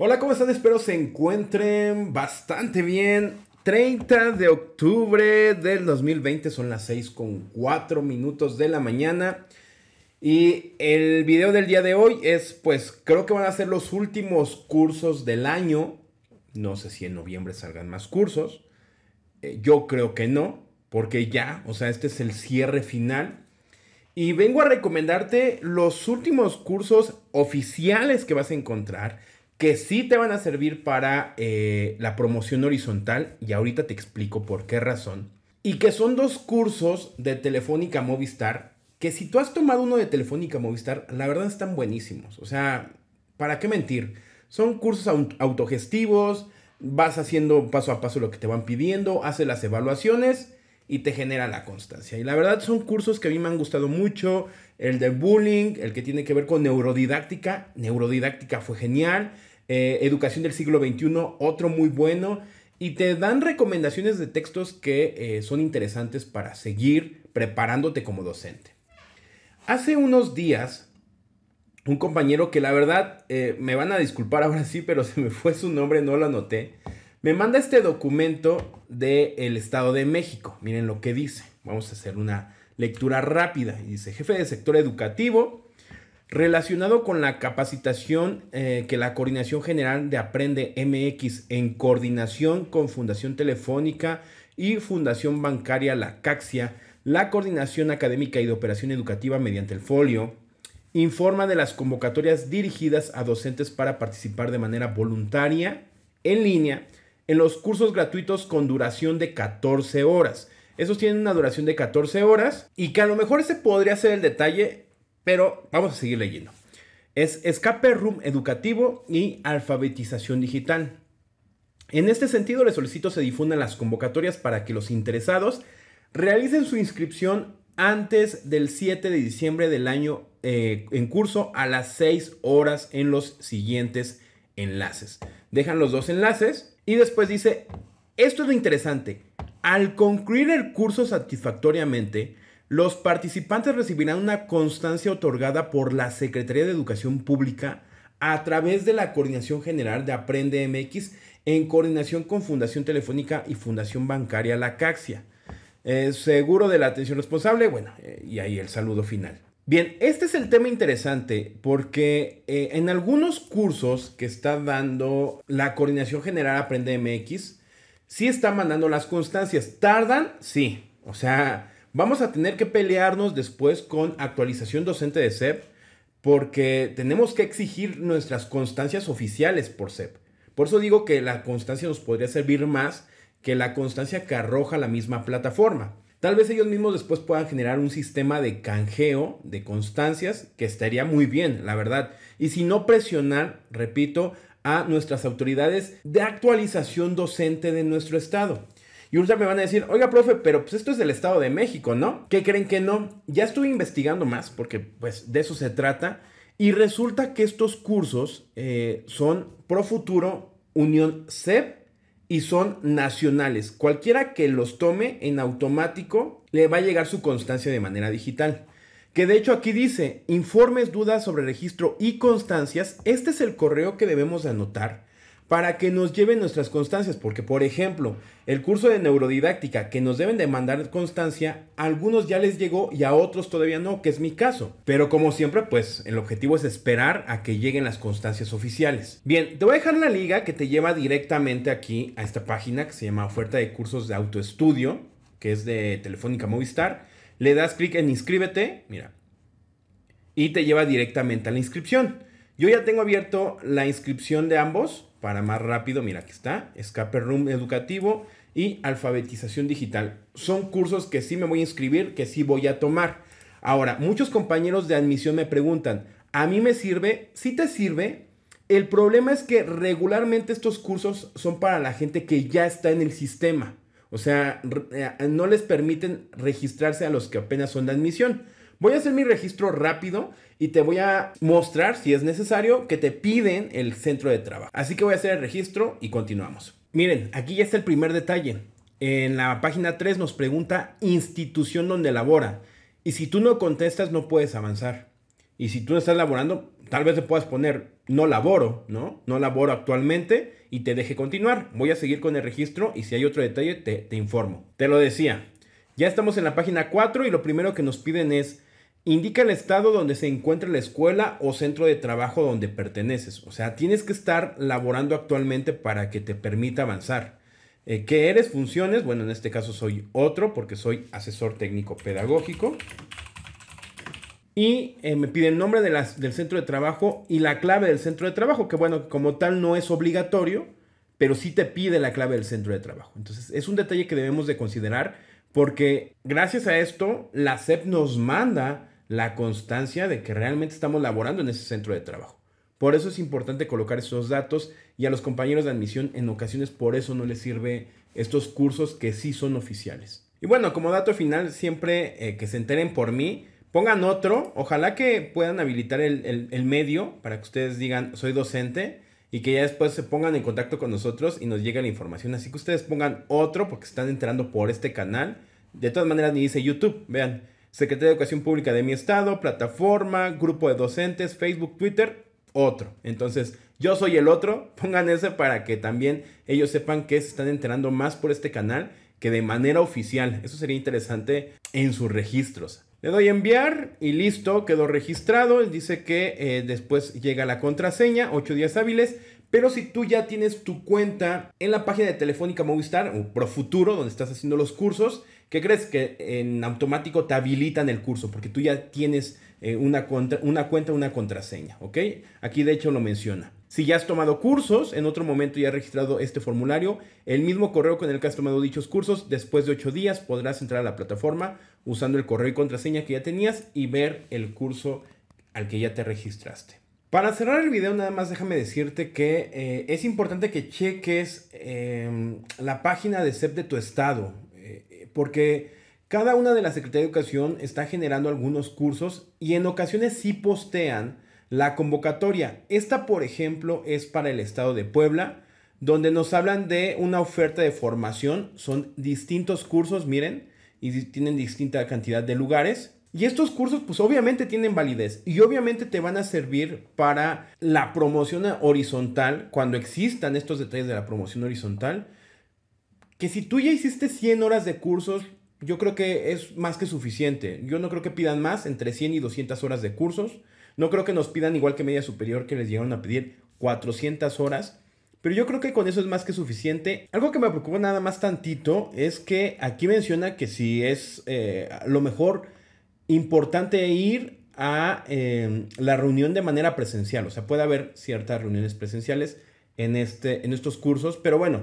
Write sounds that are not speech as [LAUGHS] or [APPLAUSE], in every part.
Hola, ¿cómo están? Espero se encuentren bastante bien. 30 de octubre del 2020, son las 6 con minutos de la mañana. Y el video del día de hoy es, pues, creo que van a ser los últimos cursos del año. No sé si en noviembre salgan más cursos. Eh, yo creo que no, porque ya, o sea, este es el cierre final. Y vengo a recomendarte los últimos cursos oficiales que vas a encontrar que sí te van a servir para eh, la promoción horizontal y ahorita te explico por qué razón. Y que son dos cursos de Telefónica Movistar que si tú has tomado uno de Telefónica Movistar, la verdad están buenísimos. O sea, ¿para qué mentir? Son cursos autogestivos, vas haciendo paso a paso lo que te van pidiendo, haces las evaluaciones y te genera la constancia. Y la verdad son cursos que a mí me han gustado mucho, el de bullying, el que tiene que ver con neurodidáctica, neurodidáctica fue genial, eh, educación del siglo XXI, otro muy bueno, y te dan recomendaciones de textos que eh, son interesantes para seguir preparándote como docente. Hace unos días, un compañero que la verdad, eh, me van a disculpar ahora sí, pero [LAUGHS] se me fue su nombre, no lo anoté, me manda este documento del el Estado de México. Miren lo que dice. Vamos a hacer una lectura rápida. Dice, jefe de sector educativo, relacionado con la capacitación eh, que la Coordinación General de Aprende MX en coordinación con Fundación Telefónica y Fundación Bancaria La Caxia, la Coordinación Académica y de Operación Educativa mediante el folio, informa de las convocatorias dirigidas a docentes para participar de manera voluntaria en línea en los cursos gratuitos con duración de 14 horas. Esos tienen una duración de 14 horas y que a lo mejor ese podría ser el detalle, pero vamos a seguir leyendo. Es escape room educativo y alfabetización digital. En este sentido, les solicito se difundan las convocatorias para que los interesados realicen su inscripción antes del 7 de diciembre del año eh, en curso a las 6 horas en los siguientes enlaces. Dejan los dos enlaces y después dice, esto es lo interesante. Al concluir el curso satisfactoriamente, los participantes recibirán una constancia otorgada por la Secretaría de Educación Pública a través de la Coordinación General de Aprende MX en coordinación con Fundación Telefónica y Fundación Bancaria La Caxia. Eh, seguro de la atención responsable, bueno, eh, y ahí el saludo final. Bien, este es el tema interesante porque eh, en algunos cursos que está dando la Coordinación General Aprende MX, sí está mandando las constancias. ¿Tardan? Sí. O sea, vamos a tener que pelearnos después con actualización docente de SEP porque tenemos que exigir nuestras constancias oficiales por SEP. Por eso digo que la constancia nos podría servir más que la constancia que arroja la misma plataforma. Tal vez ellos mismos después puedan generar un sistema de canjeo de constancias que estaría muy bien, la verdad. Y si no presionar, repito, a nuestras autoridades de actualización docente de nuestro estado. Y ahorita me van a decir, oiga, profe, pero pues esto es del Estado de México, ¿no? ¿Qué creen que no? Ya estuve investigando más, porque pues de eso se trata, y resulta que estos cursos eh, son Pro Futuro, Unión CEP y son nacionales. Cualquiera que los tome en automático le va a llegar su constancia de manera digital. Que de hecho aquí dice, informes, dudas sobre registro y constancias, este es el correo que debemos anotar para que nos lleven nuestras constancias, porque por ejemplo, el curso de neurodidáctica que nos deben de mandar constancia, a algunos ya les llegó y a otros todavía no, que es mi caso. Pero como siempre, pues el objetivo es esperar a que lleguen las constancias oficiales. Bien, te voy a dejar la liga que te lleva directamente aquí a esta página que se llama oferta de cursos de autoestudio, que es de Telefónica Movistar. Le das clic en inscríbete, mira, y te lleva directamente a la inscripción. Yo ya tengo abierto la inscripción de ambos para más rápido. Mira, aquí está. Escape Room Educativo y Alfabetización Digital. Son cursos que sí me voy a inscribir, que sí voy a tomar. Ahora, muchos compañeros de admisión me preguntan, ¿a mí me sirve? Sí te sirve. El problema es que regularmente estos cursos son para la gente que ya está en el sistema. O sea, eh, no les permiten registrarse a los que apenas son de admisión. Voy a hacer mi registro rápido y te voy a mostrar, si es necesario, que te piden el centro de trabajo. Así que voy a hacer el registro y continuamos. Miren, aquí ya está el primer detalle. En la página 3 nos pregunta institución donde labora. Y si tú no contestas, no puedes avanzar. Y si tú no estás laborando, tal vez te puedas poner no laboro, ¿no? No laboro actualmente y te deje continuar. Voy a seguir con el registro y si hay otro detalle, te, te informo. Te lo decía. Ya estamos en la página 4 y lo primero que nos piden es Indica el estado donde se encuentra la escuela o centro de trabajo donde perteneces. O sea, tienes que estar laborando actualmente para que te permita avanzar. Eh, ¿Qué eres? Funciones. Bueno, en este caso soy otro porque soy asesor técnico pedagógico. Y eh, me pide el nombre del centro de trabajo y la clave del centro de trabajo, que bueno, como tal no es obligatorio, pero sí te pide la clave del centro de trabajo. Entonces, es un detalle que debemos de considerar porque gracias a esto, la SEP nos manda la constancia de que realmente estamos laborando en ese centro de trabajo. Por eso es importante colocar esos datos y a los compañeros de admisión en ocasiones por eso no les sirve estos cursos que sí son oficiales. Y bueno, como dato final, siempre eh, que se enteren por mí, pongan otro, ojalá que puedan habilitar el, medio para que ustedes digan soy docente y que ya después se pongan en contacto con nosotros y nos llegue la información. Así que ustedes pongan otro porque están enterando por este canal. De todas maneras, ni dice YouTube, vean. Secretaría de Educación Pública de mi estado, plataforma, grupo de docentes, Facebook, Twitter, otro. Entonces, yo soy el otro, [LAUGHS] pongan ese para que también ellos sepan que se están enterando más por este canal que de manera oficial. Eso sería interesante en sus registros. Le doy a enviar y listo, quedó registrado. dice que eh, después llega la contraseña, 8 días hábiles. Pero si tú ya tienes tu cuenta en la página de Telefónica Movistar o Profuturo, donde estás haciendo los cursos, ¿qué crees? Que en automático te habilitan el curso porque tú ya tienes eh, una, una cuenta, una contraseña, ¿ok? Aquí de hecho lo menciona. Si ya has tomado cursos, en otro momento ya has registrado este formulario, el mismo correo con el que has tomado dichos cursos, después de ocho días podrás entrar a la plataforma usando el correo y contraseña que ya tenías y ver el curso al que ya te registraste. Para cerrar el video, nada más déjame decirte que eh, es importante que cheques em, la página de CEP de tu estado, eh, porque cada una de las Secretaría de Educación está generando algunos cursos y en ocasiones sí postean la convocatoria. Esta, por ejemplo, es para el estado de Puebla, donde nos hablan de una oferta de formación. Son distintos cursos, miren, y tienen distinta cantidad de lugares. Y estos cursos pues obviamente tienen validez y obviamente te van a servir para la promoción horizontal cuando existan estos detalles de la promoción horizontal. Que si tú ya hiciste 100 horas de cursos, yo creo que es más que suficiente. Yo no creo que pidan más, entre 100 y 200 horas de cursos. No creo que nos pidan igual que media superior que les llegaron a pedir 400 horas. Pero yo creo que con eso es más que suficiente. Algo que me preocupa nada más tantito es que aquí menciona que si es eh, lo mejor importante ir a em, la reunión de manera presencial. O sea, puede haber ciertas reuniones presenciales en, este, en estos cursos, pero bueno,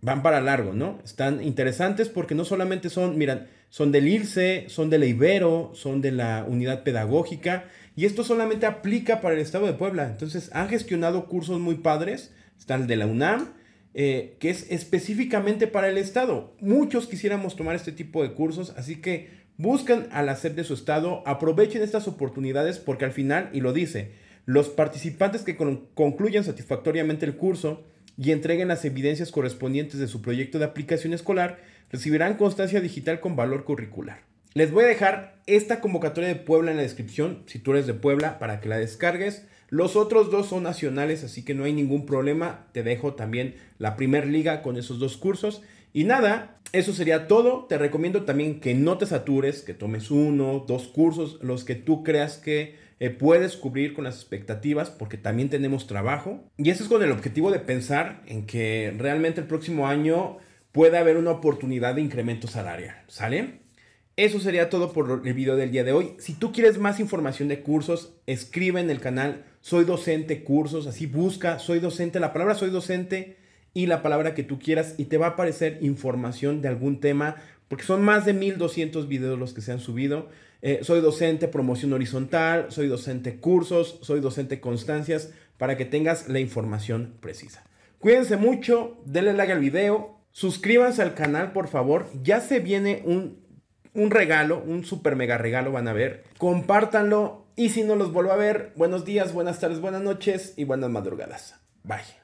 van para largo, ¿no? Están interesantes porque no solamente son, miran, son del ILCE, son del Ibero, son de la unidad pedagógica, y esto solamente aplica para el Estado de Puebla. Entonces, han gestionado cursos muy padres, está el de la UNAM, eh, que es específicamente para el Estado. Muchos quisiéramos tomar este tipo de cursos, así que buscan al hacer de su estado, aprovechen estas oportunidades porque al final, y lo dice, los participantes que concluyan satisfactoriamente el curso y entreguen las evidencias correspondientes de su proyecto de aplicación escolar recibirán constancia digital con valor curricular. Les voy a dejar esta convocatoria de Puebla en la descripción, si tú eres de Puebla, para que la descargues. Los otros dos son nacionales, así que no hay ningún problema. Te dejo también la primer liga con esos dos cursos. Y nada, eso sería todo. Te recomiendo también que no te satures, que tomes uno, dos cursos, los que tú creas que eh, puedes cubrir con las expectativas, porque también tenemos trabajo. Y eso es con el objetivo de pensar en que realmente el próximo año pueda haber una oportunidad de incremento salarial, ¿sale? Eso sería todo por el video del día de hoy. Si tú quieres más información de cursos, escribe en el canal Soy Docente Cursos, así busca Soy Docente, la palabra Soy Docente y la palabra que tú quieras y te va a aparecer información de algún tema, porque son más de 1200 videos los que se han subido. Eh, soy docente promoción horizontal, soy docente cursos, soy docente constancias, para que tengas la información precisa. Cuídense mucho, denle like al video, suscríbanse al canal por favor, ya se viene un, un regalo, un super mega regalo van a ver, compártanlo y si no los vuelvo a ver, buenos días, buenas tardes, buenas noches y buenas madrugadas. Bye.